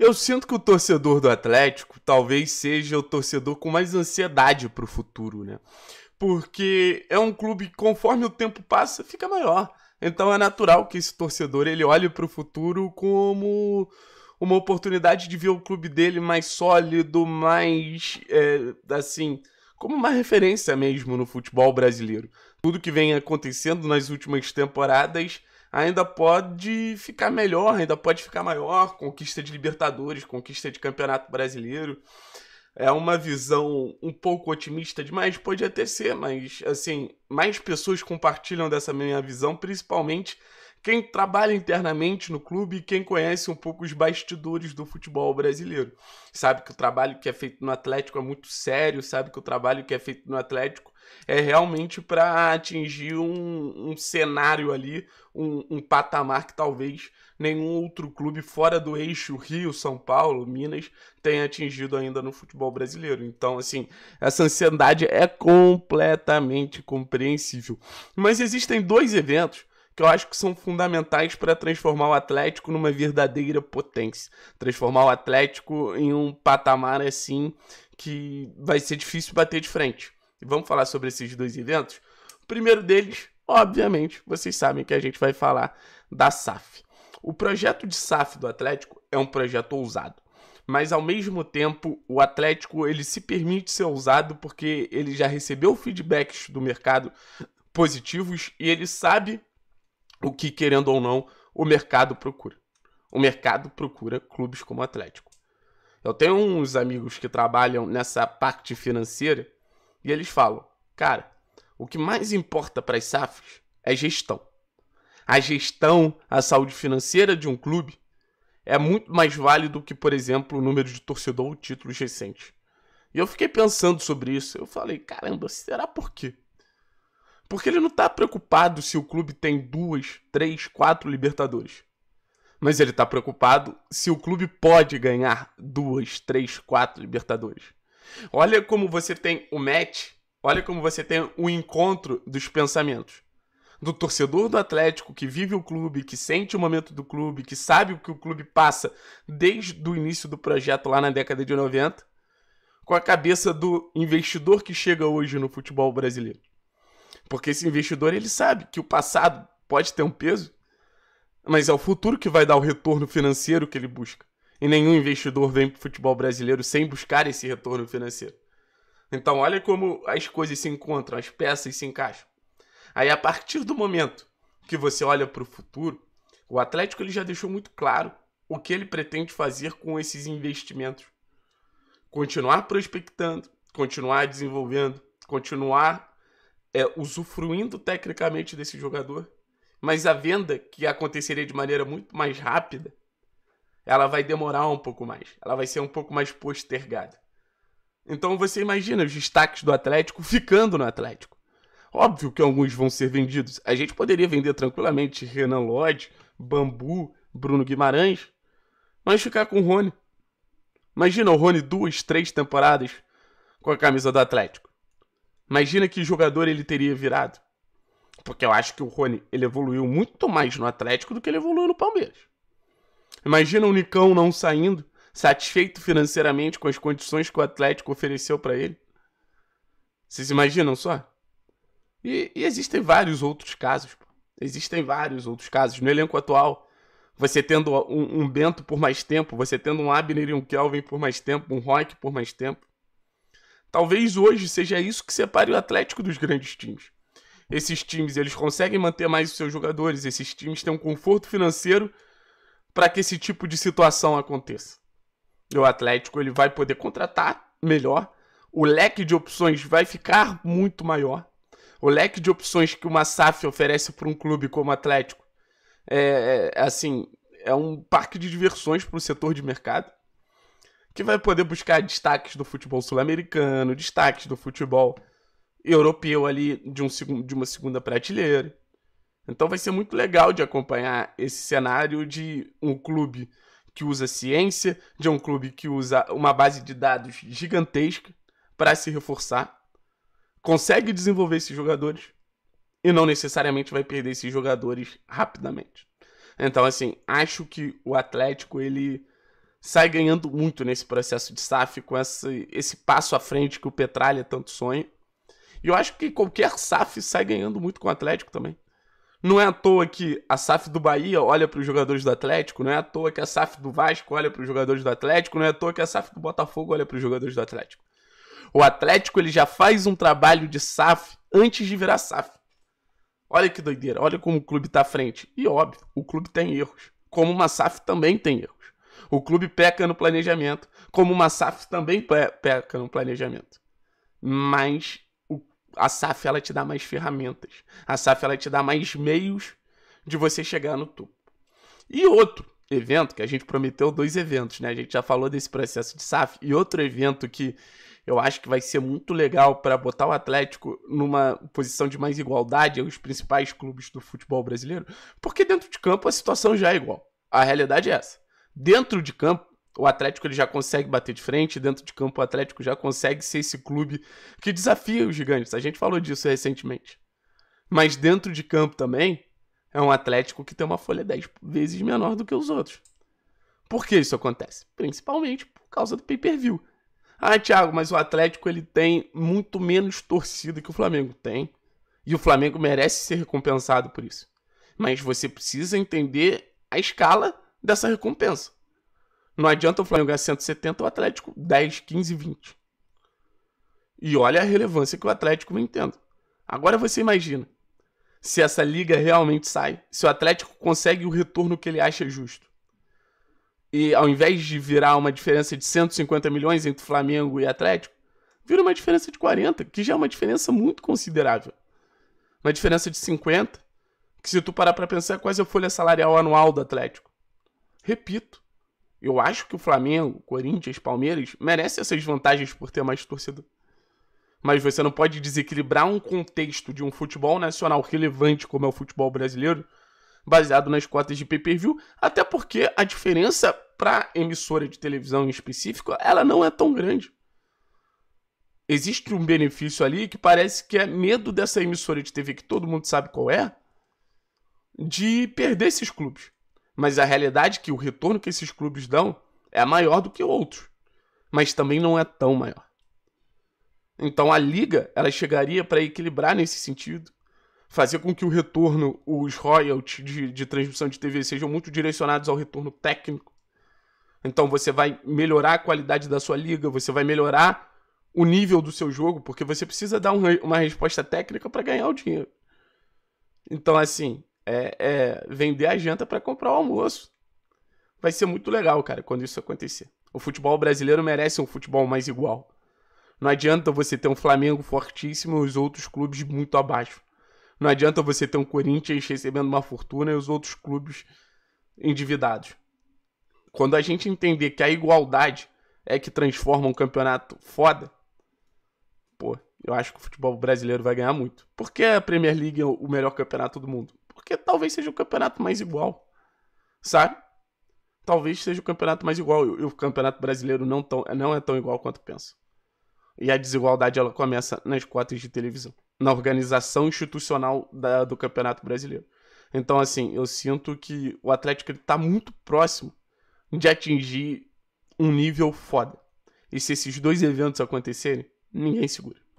Eu sinto que o torcedor do Atlético talvez seja o torcedor com mais ansiedade para o futuro, né? Porque é um clube que, conforme o tempo passa, fica maior. Então é natural que esse torcedor ele olhe para o futuro como uma oportunidade de ver o clube dele mais sólido, mais é, assim, como uma referência mesmo no futebol brasileiro. Tudo que vem acontecendo nas últimas temporadas ainda pode ficar melhor, ainda pode ficar maior, conquista de Libertadores, conquista de Campeonato Brasileiro. É uma visão um pouco otimista demais, pode até ser, mas assim, mais pessoas compartilham dessa minha visão, principalmente quem trabalha internamente no clube e quem conhece um pouco os bastidores do futebol brasileiro. Sabe que o trabalho que é feito no Atlético é muito sério, sabe que o trabalho que é feito no Atlético é realmente para atingir um, um, cenário ali, um, um patamar que talvez nenhum outro clube fora do eixo Rio, São Paulo, Minas tenha atingido ainda no futebol brasileiro. Então, assim, essa ansiedade é completamente compreensível. Mas existem dois eventos que eu acho que são fundamentais para transformar o Atlético numa verdadeira potência. Transformar o Atlético em um patamar assim que vai ser difícil bater de frente. E vamos falar sobre esses dois eventos? O primeiro deles, obviamente, vocês sabem que a gente vai falar da SAF. O projeto de SAF do Atlético é um projeto ousado mas ao mesmo tempo o Atlético ele se permite ser ousado porque ele já recebeu feedbacks do mercado positivos e ele sabe o que, querendo ou não, o mercado procura. O mercado procura clubes como o Atlético. Eu tenho uns amigos que trabalham nessa parte financeira e eles falam: cara, o que mais importa para as SAFs é gestão. A gestão, a saúde financeira de um clube é muito mais válido que, por exemplo, o número de torcedor ou títulos recentes. E eu fiquei pensando sobre isso. Eu falei: caramba, será por quê? Porque ele não está preocupado se o clube tem duas, três, quatro Libertadores. Mas ele está preocupado se o clube pode ganhar duas, três, quatro Libertadores. Olha como você tem o match, olha como você tem o encontro dos pensamentos. Do torcedor do Atlético que vive o clube, que sente o momento do clube, que sabe o que o clube passa desde o início do projeto lá na década de 90, com a cabeça do investidor que chega hoje no futebol brasileiro. Porque esse investidor ele sabe que o passado pode ter um peso, mas é o futuro que vai dar o retorno financeiro que ele busca. E nenhum investidor vem para o futebol brasileiro sem buscar esse retorno financeiro. Então, olha como as coisas se encontram, as peças se encaixam. Aí, a partir do momento que você olha para o futuro, o Atlético ele já deixou muito claro o que ele pretende fazer com esses investimentos. Continuar prospectando, continuar desenvolvendo, continuar é, usufruindo tecnicamente desse jogador, mas a venda, que aconteceria de maneira muito mais rápida, ela vai demorar um pouco mais, ela vai ser um pouco mais postergada. Então você imagina os destaques do Atlético ficando no Atlético. Óbvio que alguns vão ser vendidos. A gente poderia vender tranquilamente Renan Lodge, Bambu, Bruno Guimarães, mas ficar com o Rony. Imagina o Rony duas, três temporadas com a camisa do Atlético. Imagina que jogador ele teria virado. Porque eu acho que o Rony ele evoluiu muito mais no Atlético do que ele evoluiu no Palmeiras. Imagina o Nicão não saindo, satisfeito financeiramente com as condições que o Atlético ofereceu para ele. Vocês imaginam só? E, e existem vários outros casos. Pô. Existem vários outros casos. No elenco atual, você tendo um, um Bento por mais tempo, você tendo um Abner e um Kelvin por mais tempo, um Rock por mais tempo. Talvez hoje seja isso que separe o Atlético dos grandes times. Esses times, eles conseguem manter mais os seus jogadores, esses times têm um conforto financeiro para que esse tipo de situação aconteça. E o Atlético, ele vai poder contratar melhor, o leque de opções vai ficar muito maior. O leque de opções que uma SAF oferece para um clube como o Atlético é, é assim, é um parque de diversões para o setor de mercado vai poder buscar destaques do futebol sul-americano, destaques do futebol europeu ali de, um, de uma segunda prateleira. Então vai ser muito legal de acompanhar esse cenário de um clube que usa ciência, de um clube que usa uma base de dados gigantesca para se reforçar, consegue desenvolver esses jogadores e não necessariamente vai perder esses jogadores rapidamente. Então assim, acho que o Atlético ele sai ganhando muito nesse processo de SAF com esse, esse passo à frente que o Petralha tanto sonha. E eu acho que qualquer SAF sai ganhando muito com o Atlético também. Não é à toa que a SAF do Bahia olha para os jogadores do Atlético, não é à toa que a SAF do Vasco olha para os jogadores do Atlético, não é à toa que a SAF do Botafogo olha para os jogadores do Atlético. O Atlético ele já faz um trabalho de SAF antes de virar SAF. Olha que doideira, olha como o clube está à frente. E óbvio, o clube tem erros, como uma SAF também tem erros. O clube peca no planejamento, como uma SAF também peca no planejamento. Mas a SAF ela te dá mais ferramentas. A SAF ela te dá mais meios de você chegar no topo. E outro evento que a gente prometeu dois eventos, né? A gente já falou desse processo de SAF e outro evento que eu acho que vai ser muito legal para botar o Atlético numa posição de mais igualdade aos é principais clubes do futebol brasileiro, porque dentro de campo a situação já é igual. A realidade é essa. Dentro de campo, o Atlético ele já consegue bater de frente, dentro de campo o Atlético já consegue ser esse clube que desafia os gigantes. A gente falou disso recentemente. Mas dentro de campo também é um Atlético que tem uma folha 10 vezes menor do que os outros. Por que isso acontece? Principalmente por causa do pay-per-view. Ah, Thiago, mas o Atlético ele tem muito menos torcida que o Flamengo tem. E o Flamengo merece ser recompensado por isso. Mas você precisa entender a escala dessa recompensa. Não adianta o Flamengo ganhar 170, o Atlético 10, 15, 20. E olha a relevância que o Atlético vem tendo. Agora você imagina se essa liga realmente sai, se o Atlético consegue o retorno que ele acha justo. E ao invés de virar uma diferença de 150 milhões entre Flamengo e Atlético, vira uma diferença de 40, que já é uma diferença muito considerável. Uma diferença de 50, que se tu parar para pensar é quase a folha salarial anual do Atlético. Repito, eu acho que o Flamengo, Corinthians, Palmeiras merece essas vantagens por ter mais torcida. Mas você não pode desequilibrar um contexto de um futebol nacional relevante como é o futebol brasileiro, baseado nas cotas de pay-per-view, até porque a diferença para emissora de televisão em específico, ela não é tão grande. Existe um benefício ali que parece que é medo dessa emissora de TV que todo mundo sabe qual é, de perder esses clubes. Mas a realidade é que o retorno que esses clubes dão é maior do que outros, mas também não é tão maior. Então a liga ela chegaria para equilibrar nesse sentido, fazer com que o retorno, os royalties de, de transmissão de TV sejam muito direcionados ao retorno técnico. Então você vai melhorar a qualidade da sua liga, você vai melhorar o nível do seu jogo, porque você precisa dar uma resposta técnica para ganhar o dinheiro. Então, assim, é, é vender a janta para comprar o almoço. Vai ser muito legal, cara, quando isso acontecer. O futebol brasileiro merece um futebol mais igual. Não adianta você ter um Flamengo fortíssimo e os outros clubes muito abaixo. Não adianta você ter um Corinthians recebendo uma fortuna e os outros clubes endividados. Quando a gente entender que a igualdade é que transforma um campeonato foda, pô, eu acho que o futebol brasileiro vai ganhar muito. Porque a Premier League é o melhor campeonato do mundo porque talvez seja o campeonato mais igual, sabe? Talvez seja o campeonato mais igual. E o campeonato brasileiro não, tão, não é tão igual quanto pensa. E a desigualdade ela começa nas cotas de televisão, na organização institucional da, do campeonato brasileiro. Então, assim, eu sinto que o Atlético está muito próximo de atingir um nível foda. E se esses dois eventos acontecerem, ninguém segura.